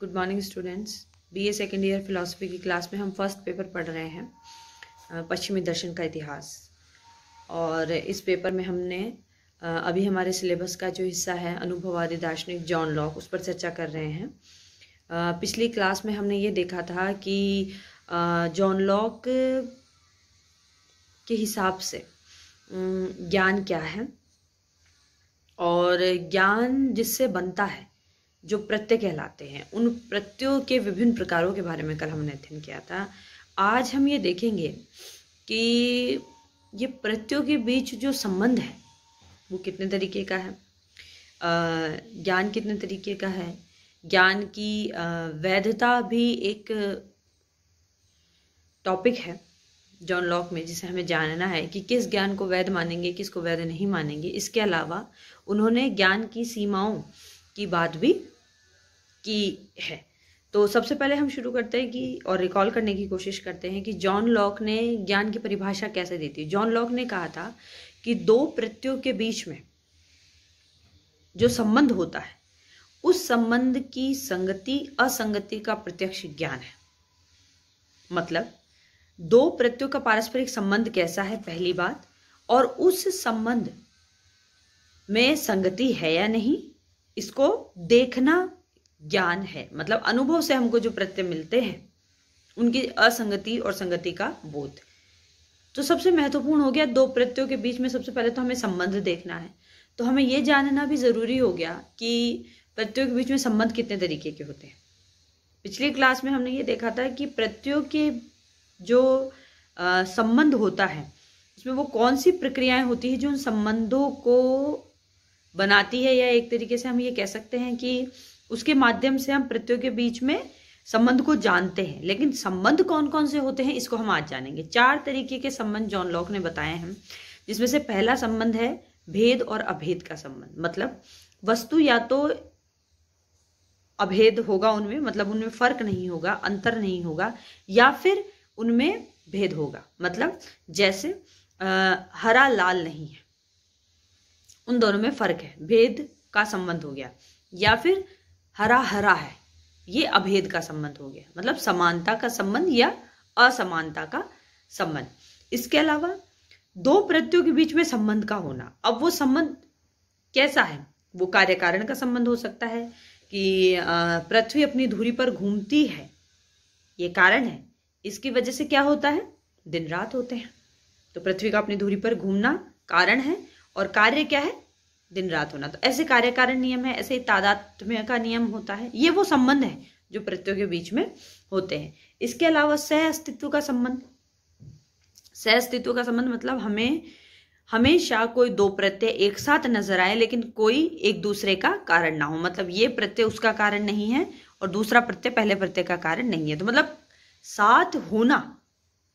good morning students BA second year philosophy की class में हम फर्स्ट पेपर पढ़ रहे हैं पश्चिमी दर्शन का इतिहास और इस पेपर में हमने अभी हमारे सिलेबस का जो हिस्सा है अनुभववादी दार्शनिक जॉन लॉक उस पर चर्चा कर रहे हैं पिछली क्लास में हमने ये देखा था कि जॉन लॉक के हिसाब से ज्ञान क्या है और ज्ञान जिससे बनता है जो प्रत्यय कहलाते हैं उन प्रत्ययों के विभिन्न प्रकारों के बारे में कल हमने अध्ययन किया था आज हम ये देखेंगे कि ये प्रत्ययों के बीच जो संबंध है वो कितने तरीके का है ज्ञान कितने तरीके का है ज्ञान की वैधता भी एक टॉपिक है जॉन लॉक में जिसे हमें जानना है कि किस ज्ञान को वैध मानेंगे किसको वैध नहीं मानेंगे इसके अलावा उन्होंने ज्ञान की सीमाओं की बात भी की है तो सबसे पहले हम शुरू करते हैं कि और रिकॉल करने की कोशिश करते हैं कि जॉन लॉक ने ज्ञान की परिभाषा कैसे दी थी जॉन लॉक ने कहा था कि दो प्रत्ययों के बीच में जो संबंध होता है उस संबंध की संगति असंगति का प्रत्यक्ष ज्ञान है मतलब दो प्रत्ययों का पारस्परिक संबंध कैसा है पहली बात और उस संबंध में संगति है या नहीं इसको देखना ज्ञान है मतलब अनुभव से हमको जो प्रत्यय मिलते हैं उनकी असंगति और संगति का बोध तो सबसे महत्वपूर्ण हो गया दो प्रत्ययों के बीच में सबसे पहले तो हमें संबंध देखना है तो हमें यह जानना भी ज़रूरी हो गया कि प्रत्ययों के बीच में संबंध कितने तरीके के होते हैं पिछली क्लास में हमने ये देखा था कि प्रत्ययों के जो संबंध होता है उसमें वो कौन सी प्रक्रियाएं होती है जो उन संबंधों को बनाती है या एक तरीके से हम ये कह सकते हैं कि उसके माध्यम से हम प्रत्ययों के बीच में संबंध को जानते हैं लेकिन संबंध कौन कौन से होते हैं इसको हम आज जानेंगे चार तरीके के संबंध जॉन लॉक ने बताए हैं जिसमें से पहला संबंध है भेद और अभेद का संबंध मतलब वस्तु या तो अभेद होगा उनमें मतलब उनमें फर्क नहीं होगा अंतर नहीं होगा या फिर उनमें भेद होगा मतलब जैसे आ, हरा लाल नहीं है उन दोनों में फर्क है भेद का संबंध हो गया या फिर हरा हरा है ये अभेद का संबंध हो गया मतलब समानता का संबंध या असमानता का संबंध इसके अलावा दो प्रत्ययों के बीच में संबंध का होना अब वो संबंध कैसा है वो कार्य कारण का संबंध हो सकता है कि पृथ्वी अपनी धुरी पर घूमती है ये कारण है इसकी वजह से क्या होता है दिन रात होते हैं तो पृथ्वी का अपनी धुरी पर घूमना कारण है और कार्य क्या है दिन रात होना तो ऐसे कार्यकारण नियम है ऐसे तादात्म्य का नियम होता है ये वो संबंध है जो प्रत्ययों के बीच में होते हैं इसके अलावा सह अस्तित्व का संबंध सह अस्तित्व का संबंध मतलब हमें हमेशा कोई दो प्रत्यय एक साथ नजर आए लेकिन कोई एक दूसरे का कारण ना हो मतलब ये प्रत्यय उसका कारण नहीं है और दूसरा प्रत्यय पहले प्रत्यय का कारण नहीं है तो मतलब साथ होना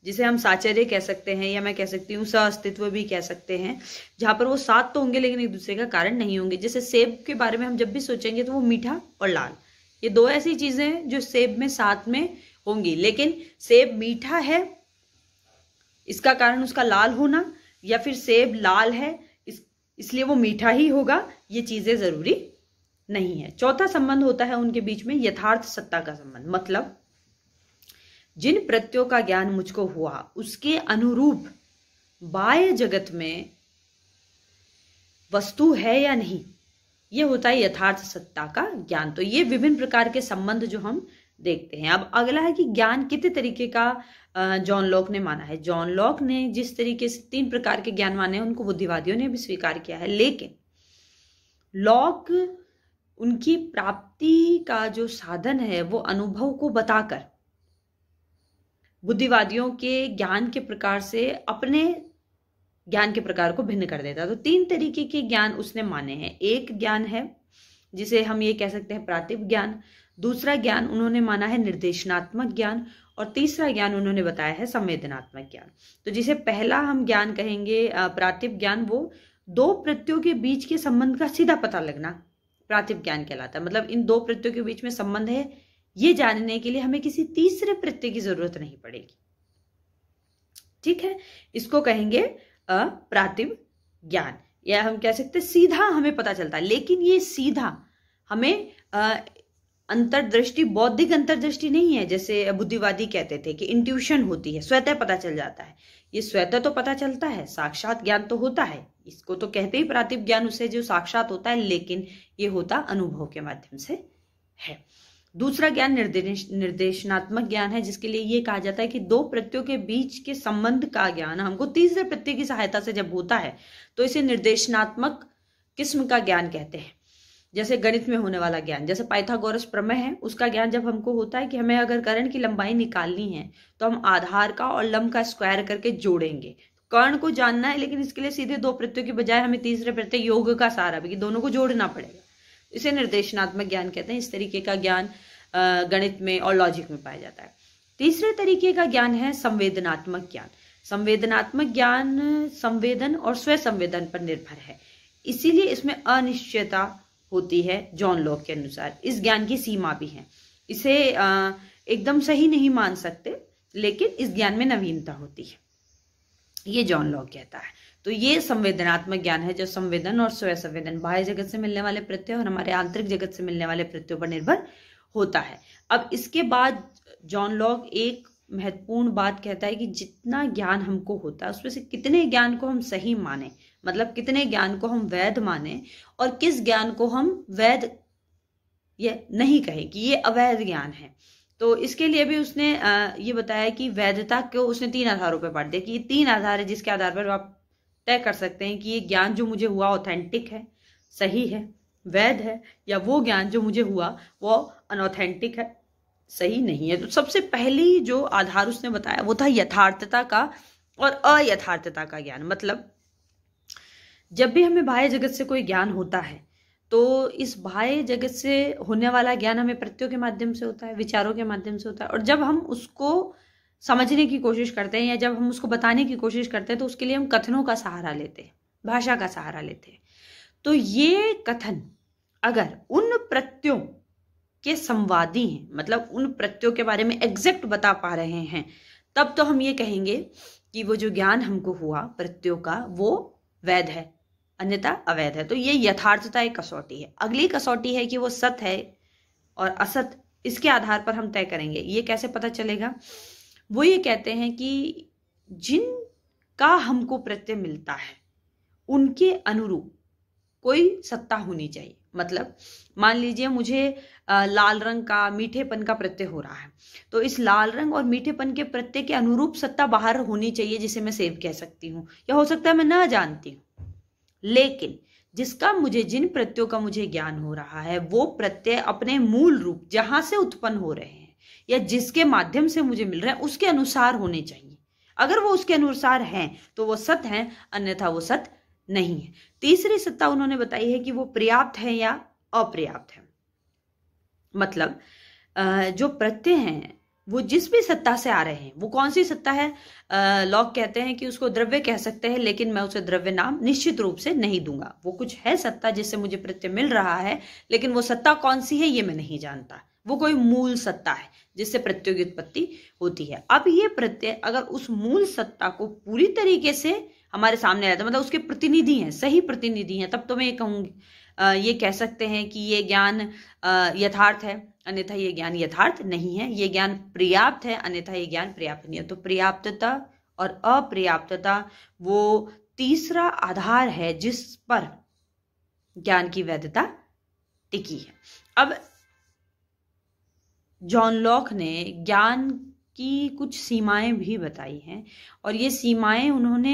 जिसे हम साचर्य कह सकते हैं या मैं कह सकती हूँ अस्तित्व भी कह सकते हैं जहाँ पर वो साथ तो होंगे लेकिन एक दूसरे का कारण नहीं होंगे जैसे सेब के बारे में हम जब भी सोचेंगे तो वो मीठा और लाल ये दो ऐसी चीज़ें हैं जो सेब में साथ में होंगी लेकिन सेब मीठा है इसका कारण उसका लाल होना या फिर सेब लाल है इस इसलिए वो मीठा ही होगा ये चीज़ें ज़रूरी नहीं है चौथा संबंध होता है उनके बीच में यथार्थ सत्ता का संबंध मतलब जिन प्रत्ययों का ज्ञान मुझको हुआ उसके अनुरूप बाह्य जगत में वस्तु है या नहीं ये होता है यथार्थ सत्ता का ज्ञान तो ये विभिन्न प्रकार के संबंध जो हम देखते हैं अब अगला है कि ज्ञान कितने तरीके का जॉन लॉक ने माना है जॉन लॉक ने जिस तरीके से तीन प्रकार के ज्ञान माने हैं उनको बुद्धिवादियों ने भी स्वीकार किया है लेकिन लॉक उनकी प्राप्ति का जो साधन है वो अनुभव को बताकर बुद्धिवादियों के ज्ञान के प्रकार से अपने ज्ञान के प्रकार को भिन्न कर देता तो तीन तरीके के ज्ञान उसने माने हैं एक ज्ञान है जिसे हम ये कह सकते हैं प्रातिप ज्ञान दूसरा ज्ञान उन्होंने माना है निर्देशनात्मक ज्ञान और तीसरा ज्ञान उन्होंने बताया है संवेदनात्मक ज्ञान तो जिसे पहला हम ज्ञान कहेंगे प्रातिभ ज्ञान वो दो प्रत्ययों के बीच के संबंध का सीधा पता लगना प्रातिप ज्ञान कहलाता है मतलब इन दो प्रत्ययों के बीच में संबंध है ये जानने के लिए हमें किसी तीसरे प्रत्यय की जरूरत नहीं पड़ेगी ठीक है इसको कहेंगे अप्रातिम ज्ञान या हम कह सकते हैं सीधा हमें पता चलता है लेकिन ये सीधा हमें अंतर्दृष्टि बौद्धिक अंतर्दृष्टि नहीं है जैसे बुद्धिवादी कहते थे कि इंट्यूशन होती है स्वतः पता चल जाता है ये स्वतः तो पता चलता है साक्षात ज्ञान तो होता है इसको तो कहते ही प्रातिप ज्ञान उसे जो साक्षात होता है लेकिन ये होता अनुभव के माध्यम से है दूसरा ज्ञान निर्देश निर्देशनात्मक ज्ञान है जिसके लिए ये कहा जाता है कि दो प्रत्ययों के बीच के संबंध का ज्ञान हमको तीसरे प्रत्यय की सहायता से जब होता है तो इसे निर्देशनात्मक किस्म का ज्ञान कहते हैं जैसे गणित में होने वाला ज्ञान जैसे पाइथागोरस प्रमेय है उसका ज्ञान जब हमको होता है कि हमें अगर कर्ण की लंबाई निकालनी है तो हम आधार का और लंब का स्क्वायर करके जोड़ेंगे कर्ण को जानना है लेकिन इसके लिए सीधे दो प्रत्ययों की बजाय हमें तीसरे प्रत्यय योग का सहारा भी दोनों को जोड़ना पड़ेगा इसे निर्देशनात्मक ज्ञान कहते हैं इस तरीके का ज्ञान गणित में और लॉजिक में पाया जाता है तीसरे तरीके का ज्ञान है संवेदनात्मक ज्ञान संवेदनात्मक ज्ञान संवेदन और स्व संवेदन पर निर्भर है इसीलिए इसमें अनिश्चयता होती है जॉन लॉक के अनुसार इस ज्ञान की सीमा भी है इसे एकदम सही नहीं मान सकते लेकिन इस ज्ञान में नवीनता होती है ये जॉन लॉक कहता है तो ये संवेदनात्मक ज्ञान है जो संवेदन और स्वय संवेदन बाह्य जगत से मिलने वाले प्रत्यय और हमारे आंतरिक जगत से मिलने वाले प्रत्ययों पर निर्भर होता है अब इसके बाद जॉन लॉग एक महत्वपूर्ण बात कहता है कि जितना ज्ञान हमको होता है उसमें से कितने ज्ञान को हम सही माने मतलब कितने ज्ञान को हम वैध माने और किस ज्ञान को हम वैध ये नहीं कहे कि ये अवैध ज्ञान है तो इसके लिए भी उसने ये बताया कि वैधता को उसने तीन आधारों पर बांट दिया कि ये तीन आधार है जिसके आधार पर आप तय कर सकते हैं कि ये ज्ञान जो मुझे हुआ ऑथेंटिक है सही है वैध है या वो ज्ञान जो मुझे हुआ वो अनऑथेंटिक है सही नहीं है तो सबसे पहली जो आधार उसने बताया वो था यथार्थता का और अयथार्थता का ज्ञान मतलब जब भी हमें बाह्य जगत से कोई ज्ञान होता है तो इस बाह्य जगत से होने वाला ज्ञान हमें प्रत्ययों के माध्यम से होता है विचारों के माध्यम से होता है और जब हम उसको समझने की कोशिश करते हैं या जब हम उसको बताने की कोशिश करते हैं तो उसके लिए हम कथनों का सहारा लेते हैं भाषा का सहारा लेते हैं तो ये कथन अगर उन प्रत्यों के संवादी हैं मतलब उन प्रत्यों के बारे में एग्जैक्ट बता पा रहे हैं तब तो हम ये कहेंगे कि वो जो ज्ञान हमको हुआ प्रत्यो का वो वैध है अन्यथा अवैध है तो ये यथार्थता एक कसौटी है अगली कसौटी है कि वो सत है और असत इसके आधार पर हम तय करेंगे ये कैसे पता चलेगा वो ये कहते हैं कि जिन का हमको प्रत्यय मिलता है उनके अनुरूप कोई सत्ता होनी चाहिए मतलब मान लीजिए मुझे लाल रंग का मीठेपन का प्रत्यय हो रहा है तो इस लाल रंग और मीठेपन के प्रत्यय के अनुरूप सत्ता बाहर होनी चाहिए जिसे मैं सेव कह सकती हूँ या हो सकता है मैं ना जानती हूँ लेकिन जिसका मुझे जिन प्रत्ययों का मुझे ज्ञान हो रहा है वो प्रत्यय अपने मूल रूप जहां से उत्पन्न हो रहे हैं या जिसके माध्यम से मुझे मिल रहा है उसके अनुसार होने चाहिए अगर वो उसके अनुसार हैं तो वो सत्य हैं अन्यथा वो सत्य नहीं है तीसरी सत्ता उन्होंने बताई है कि वो पर्याप्त है या अपर्याप्त है मतलब जो प्रत्यय हैं वो जिस भी सत्ता से आ रहे हैं वो कौन सी सत्ता है लोग कहते हैं कि उसको द्रव्य कह सकते हैं लेकिन मैं उसे द्रव्य नाम निश्चित रूप से नहीं दूंगा वो कुछ है सत्ता जिससे मुझे प्रत्यय मिल रहा है लेकिन वो सत्ता कौन सी है ये मैं नहीं जानता वो कोई मूल सत्ता है जिससे प्रत्योगी उत्पत्ति होती है अब ये प्रत्यय अगर उस मूल सत्ता को पूरी तरीके से हमारे सामने रहता मतलब उसके प्रतिनिधि हैं सही प्रतिनिधि हैं तब तो मैं ये कहूंगी ये कह सकते हैं कि ये ज्ञान यथार्थ है अन्यथा ये ज्ञान यथार्थ नहीं है ये ज्ञान पर्याप्त है अन्यथा ये ज्ञान पर्याप्त नहीं है तो पर्याप्तता और अपर्याप्तता वो तीसरा आधार है जिस पर ज्ञान की वैधता टिकी है अब जॉन लॉक ने ज्ञान की कुछ सीमाएं भी बताई हैं और ये सीमाएं उन्होंने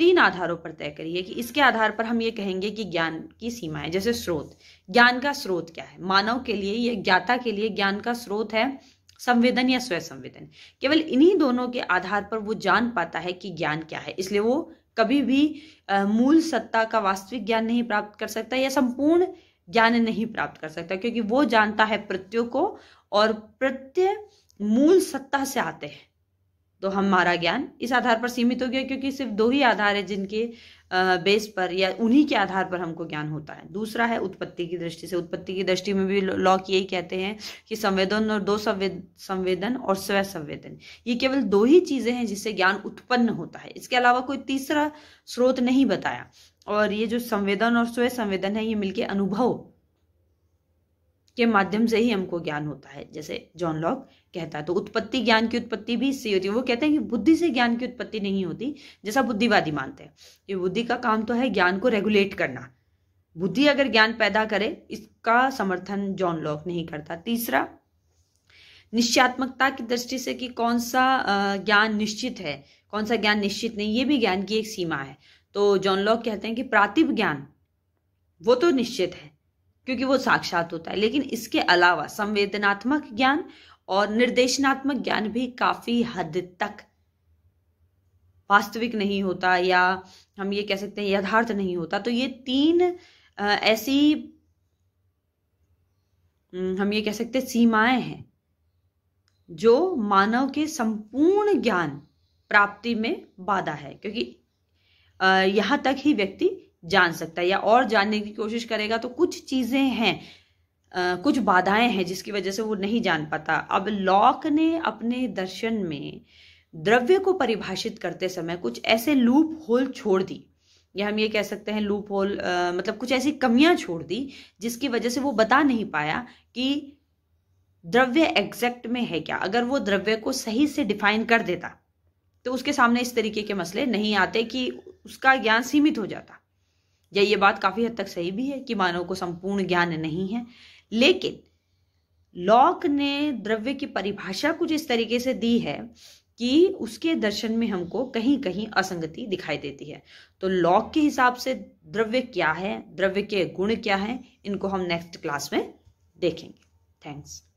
तीन आधारों पर तय करी है कि इसके आधार पर हम ये कहेंगे कि ज्ञान की सीमाएं जैसे स्रोत ज्ञान का स्रोत क्या है मानव के लिए या ज्ञाता के लिए ज्ञान का स्रोत है संवेदन या स्वयं संवेदन केवल इन्हीं दोनों के आधार पर वो जान पाता है कि ज्ञान क्या है इसलिए वो कभी भी मूल सत्ता का वास्तविक ज्ञान नहीं प्राप्त कर सकता या संपूर्ण ज्ञान नहीं प्राप्त कर सकता क्योंकि वो जानता है प्रत्यय को और प्रत्यय मूल सत्ता से आते हैं तो हमारा ज्ञान इस आधार पर सीमित हो गया क्योंकि सिर्फ दो ही आधार है जिनके बेस पर या उन्हीं के आधार पर हमको ज्ञान होता है दूसरा है उत्पत्ति की दृष्टि से उत्पत्ति की दृष्टि में भी लॉक यही कहते हैं कि संवेदन और दो संवेद संवेदन और स्व संवेदन ये केवल दो ही चीजें हैं जिससे ज्ञान उत्पन्न होता है इसके अलावा कोई तीसरा स्रोत नहीं बताया और ये जो संवेदन और स्वयं संवेदन है ये मिलके अनुभव के माध्यम से ही हमको ज्ञान होता है जैसे जॉन लॉक कहता है तो उत्पत्ति ज्ञान की उत्पत्ति भी इससे होती है वो कहते हैं कि बुद्धि से ज्ञान की उत्पत्ति नहीं होती जैसा बुद्धिवादी मानते हैं ये बुद्धि का काम तो है ज्ञान को रेगुलेट करना बुद्धि अगर ज्ञान पैदा करे इसका समर्थन जॉन लॉक नहीं करता तीसरा निश्चयात्मकता की दृष्टि से कि कौन सा ज्ञान निश्चित है कौन सा ज्ञान निश्चित नहीं ये भी ज्ञान की एक सीमा है तो जॉन लॉक कहते हैं कि प्रातिप ज्ञान वो तो निश्चित है क्योंकि वो साक्षात होता है लेकिन इसके अलावा संवेदनात्मक ज्ञान और निर्देशनात्मक ज्ञान भी काफी हद तक वास्तविक नहीं होता या हम ये कह सकते हैं यथार्थ नहीं होता तो ये तीन ऐसी हम्म, हम ये कह सकते हैं सीमाएं हैं जो मानव के संपूर्ण ज्ञान प्राप्ति में बाधा है क्योंकि यहाँ तक ही व्यक्ति जान सकता है या और जानने की कोशिश करेगा तो कुछ चीज़ें हैं कुछ बाधाएं हैं जिसकी वजह से वो नहीं जान पाता अब लॉक ने अपने दर्शन में द्रव्य को परिभाषित करते समय कुछ ऐसे लूप होल छोड़ दी या हम ये कह सकते हैं लूप होल मतलब कुछ ऐसी कमियां छोड़ दी जिसकी वजह से वो बता नहीं पाया कि द्रव्य एग्जैक्ट में है क्या अगर वो द्रव्य को सही से डिफाइन कर देता तो उसके सामने इस तरीके के मसले नहीं आते कि उसका ज्ञान सीमित हो जाता या ये बात काफी हद तक सही भी है कि मानव को संपूर्ण ज्ञान नहीं है लेकिन लॉक ने द्रव्य की परिभाषा कुछ इस तरीके से दी है कि उसके दर्शन में हमको कहीं कहीं असंगति दिखाई देती है तो लॉक के हिसाब से द्रव्य क्या है द्रव्य के गुण क्या हैं इनको हम नेक्स्ट क्लास में देखेंगे थैंक्स